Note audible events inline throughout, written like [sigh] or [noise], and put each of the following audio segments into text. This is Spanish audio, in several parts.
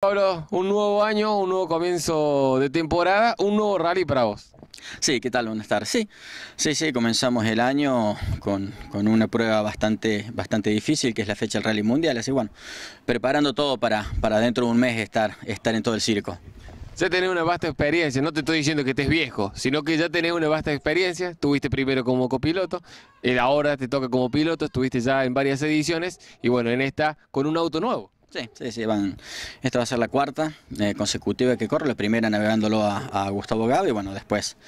Pablo, un nuevo año, un nuevo comienzo de temporada, un nuevo rally para vos. Sí, ¿qué tal? Buenas tardes. Sí, sí, sí, comenzamos el año con, una prueba bastante, bastante difícil, que es la fecha del Rally Mundial, así bueno, preparando todo para, para dentro de un mes estar, estar en todo el circo. Ya tenés una vasta experiencia, no te estoy diciendo que estés viejo, sino que ya tenés una vasta experiencia, tuviste primero como copiloto, eh, ahora te toca como piloto, estuviste ya en varias ediciones y bueno, en esta con un auto nuevo. Sí, sí, sí, van. Esta va a ser la cuarta eh, consecutiva que corro, la primera navegándolo a, Gustavo Gustavo y bueno, después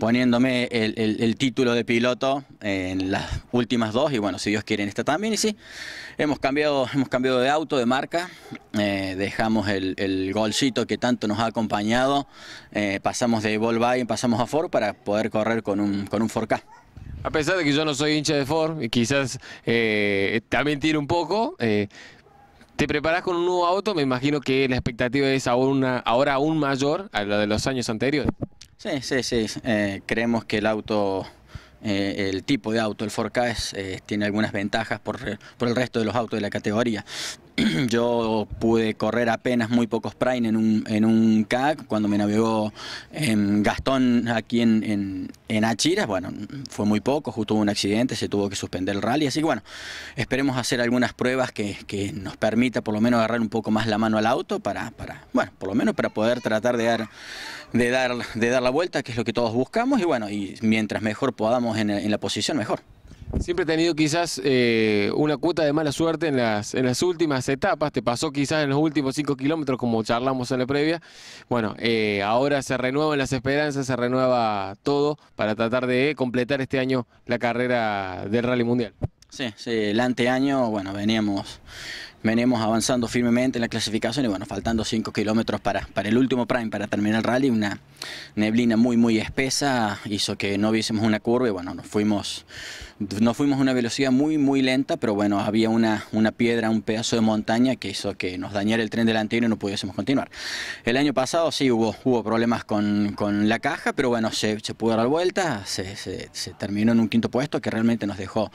poniéndome el, título de piloto en las últimas dos y bueno, si Dios quiere esta también. Y sí, hemos cambiado, hemos cambiado de auto, de marca, eh, dejamos el, golcito que tanto nos ha acompañado, eh, pasamos de Volkswagen, pasamos a Ford para poder correr con un, con Ford K. A pesar de que yo no soy hincha de Ford, y quizás también tiene un poco te preparás con un nuevo auto, me imagino que la expectativa es ahora aún mayor a la de los años anteriores. Sí, sí, sí. Eh, creemos que el auto, eh, el tipo de auto, el 4 K, eh, tiene algunas ventajas por, por, el resto de los autos de la categoría. [clears throat] Yo pude correr apenas muy pocos prime en un, en un CAC cuando me navegó en em, Gastón aquí en, en, Achiras. Bueno, fue muy poco, justo hubo un accidente, se tuvo que suspender el rally. Así que bueno, esperemos hacer algunas pruebas que, nos permita por lo menos agarrar un poco más la mano al auto para, para bueno, por lo menos para poder tratar de dar, de, dar, de dar la vuelta, que es lo que todos buscamos. Y bueno, y mientras mejor podamos en la posición, mejor. Siempre he tenido quizás eh, una cuota de mala suerte en las, en las últimas etapas, te pasó quizás en los últimos 5 kilómetros como charlamos en la previa. Bueno, eh, ahora se renuevan las esperanzas, se renueva todo para tratar de completar este año la carrera del Rally Mundial. Sí, sí, el anteaño, bueno, veníamos, avanzando firmemente en la clasificación y bueno, faltando 5 kilómetros para, para el último prime, para terminar el rally, una neblina muy, muy espesa hizo que no viésemos una curva y bueno, nos fuimos, fuimos a una velocidad muy, muy lenta, pero bueno, había una, una piedra, un pedazo de montaña que hizo que nos dañara el tren delantero y no pudiésemos continuar. El año pasado sí hubo, hubo problemas con, la caja, pero bueno, se, pudo dar vuelta, se terminó en un quinto puesto que realmente nos dejó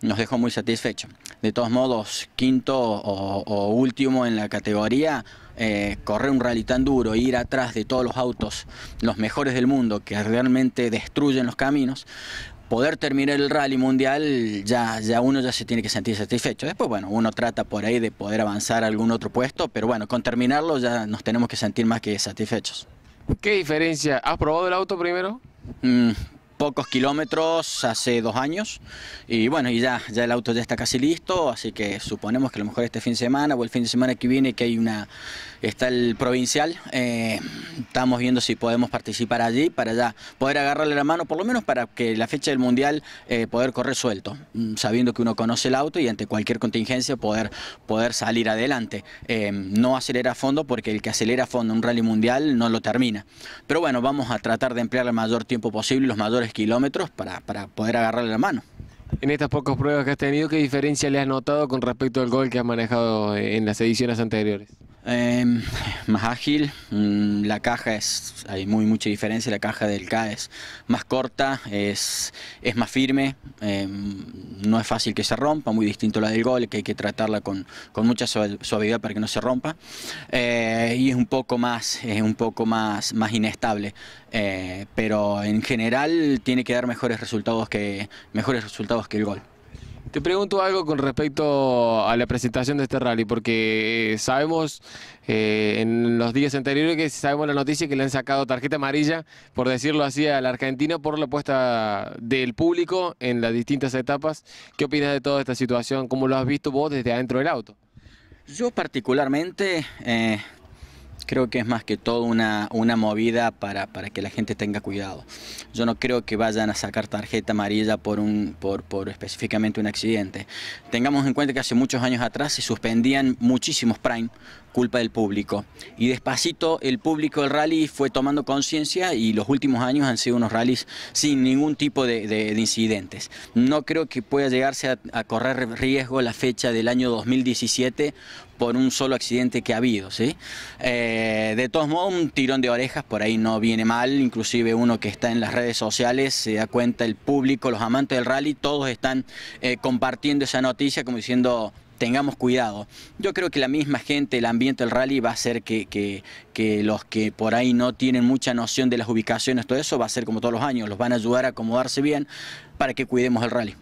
nos dejó muy satisfecho. De todos modos, quinto o, último en la categoría, eh, correr un rally tan duro, ir atrás de todos los autos, los mejores del mundo, que realmente destruyen los caminos, poder terminar el rally mundial, ya, ya uno ya se tiene que sentir satisfecho. Después, bueno, uno trata por ahí de poder avanzar a algún otro puesto, pero bueno, con terminarlo ya nos tenemos que sentir más que satisfechos. ¿Qué diferencia? ¿Has probado el auto primero? Mm, pocos kilómetros hace dos años y bueno, y ya, ya el auto ya está casi listo, así que suponemos que a lo mejor este fin de semana o el fin de semana que viene que hay una, está el provincial, eh, estamos viendo si podemos participar allí para ya poder agarrarle la mano, por lo menos para que la fecha del mundial eh, poder correr suelto, mm, sabiendo que uno conoce el auto y ante cualquier contingencia poder, poder salir adelante. Eh, no acelera a fondo porque el que acelera a fondo un rally mundial no lo termina. Pero bueno, vamos a tratar de emplear el mayor tiempo posible los mayores kilómetros para, para poder agarrarle la mano. En estas pocas pruebas que has tenido, ¿qué diferencia le has notado con respecto al gol que has manejado en las ediciones anteriores? Em, más ágil, mm, la caja es, hay muy mucha diferencia, la caja del K es más corta, es, es más firme, em, no es fácil que se rompa, muy distinto a la del gol, que hay que tratarla con, con mucha suavidad para que no se rompa, eh, y es un poco más, es un poco más, más inestable, eh, pero en general tiene que dar mejores resultados que, mejores resultados que el gol. Te pregunto algo con respecto a la presentación de este rally, porque eh, sabemos eh, en los días anteriores que sabemos la noticia que le han sacado tarjeta amarilla, por decirlo así, a la Argentina por la puesta del público en las distintas etapas. ¿Qué opinas de toda esta situación? ¿Cómo lo has visto vos desde adentro del auto? Yo particularmente... Eh, creo que es más que todo una, una movida para, para, que la gente tenga cuidado. Yo no creo que vayan a sacar tarjeta amarilla por, un, por, por específicamente un accidente. Tengamos en cuenta que hace muchos años atrás se suspendían muchísimos prime culpa del público. Y despacito el público del rally fue tomando conciencia y los últimos años han sido unos rallies sin ningún tipo de, incidentes. No creo que pueda llegarse a, correr riesgo la fecha del año 2017 por un solo accidente que ha habido. ¿sí? Eh, de todos modos, un tirón de orejas por ahí no viene mal, inclusive uno que está en las redes sociales se da cuenta, el público, los amantes del rally, todos están eh, compartiendo esa noticia como diciendo tengamos cuidado. Yo creo que la misma gente, el ambiente del rally va a hacer que, los que por ahí no tienen mucha noción de las ubicaciones, todo eso va a ser como todos los años, los van a ayudar a acomodarse bien para que cuidemos el rally.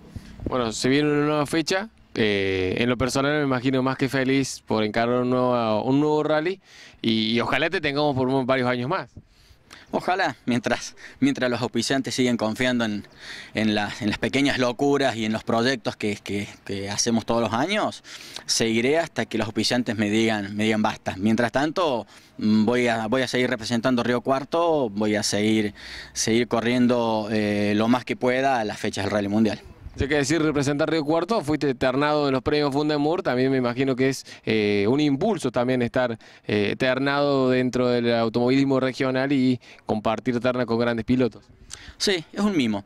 Bueno, se viene una nueva fecha, eh, en lo personal me imagino más que feliz por encargar un nuevo, un nuevo rally y, y ojalá te tengamos por varios años más. Ojalá, mientras, mientras los auspiciantes siguen confiando en, las, pequeñas locuras y en los proyectos que, hacemos todos los años, seguiré hasta que los auspiciantes me digan, me digan basta. Mientras tanto, mm, voy a, voy a seguir representando Río Cuarto, voy a seguir, seguir corriendo eh, lo más que pueda a las fechas del Rally Mundial hay que decir, representar Río Cuarto, fuiste ternado en los premios Fundamur, también me imagino que es eh, un impulso también estar eh, ternado dentro del automovilismo regional y compartir terna con grandes pilotos. Sí, es un mimo.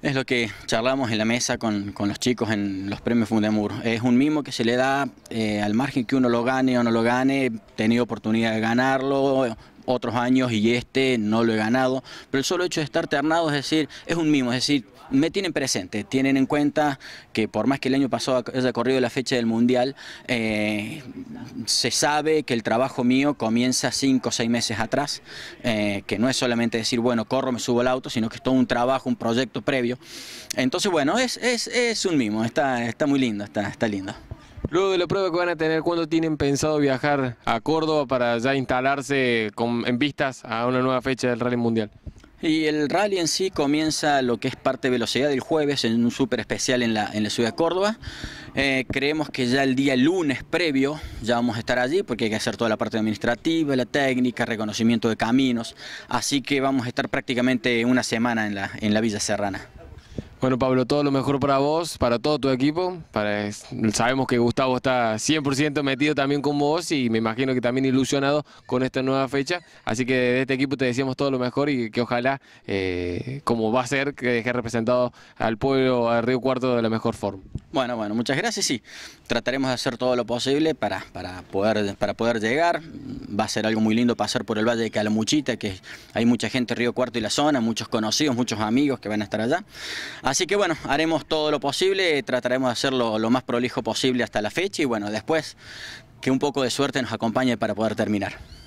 Es lo que charlamos en la mesa con, los chicos en los premios Fundamur. Es un mimo que se le da eh, al margen que uno lo gane o no lo gane, tenido oportunidad de ganarlo, otros años y este no lo he ganado, pero el solo hecho de estar ternado es decir, es un mimo, es decir, me tienen presente, tienen en cuenta que por más que el año pasado haya corrido la fecha del Mundial, eh, se sabe que el trabajo mío comienza cinco o seis meses atrás, eh, que no es solamente decir, bueno, corro, me subo al auto, sino que es todo un trabajo, un proyecto previo. Entonces, bueno, es, es un mimo, está, está muy lindo, está, está lindo. Luego de la prueba que van a tener, ¿cuándo tienen pensado viajar a Córdoba para ya instalarse en vistas a una nueva fecha del Rally Mundial? Y el rally en sí comienza lo que es parte velocidad del jueves en un súper especial en la, en la ciudad de Córdoba. Eh, creemos que ya el día lunes previo ya vamos a estar allí porque hay que hacer toda la parte administrativa, la técnica, reconocimiento de caminos. Así que vamos a estar prácticamente una semana en la, en la Villa Serrana. Bueno, Pablo, todo lo mejor para vos, para todo tu equipo. Para, sabemos que Gustavo está 100% metido también con vos y me imagino que también ilusionado con esta nueva fecha. Así que de este equipo te deseamos todo lo mejor y que ojalá, eh, como va a ser, que dejes representado al pueblo, al Río Cuarto de la mejor forma. Bueno, bueno, muchas gracias sí, trataremos de hacer todo lo posible para, para, poder, para poder llegar. Va a ser algo muy lindo pasar por el Valle de Calamuchita, que hay mucha gente Río Cuarto y la zona, muchos conocidos, muchos amigos que van a estar allá. Así que bueno, haremos todo lo posible, trataremos de hacerlo lo más prolijo posible hasta la fecha y bueno, después que un poco de suerte nos acompañe para poder terminar.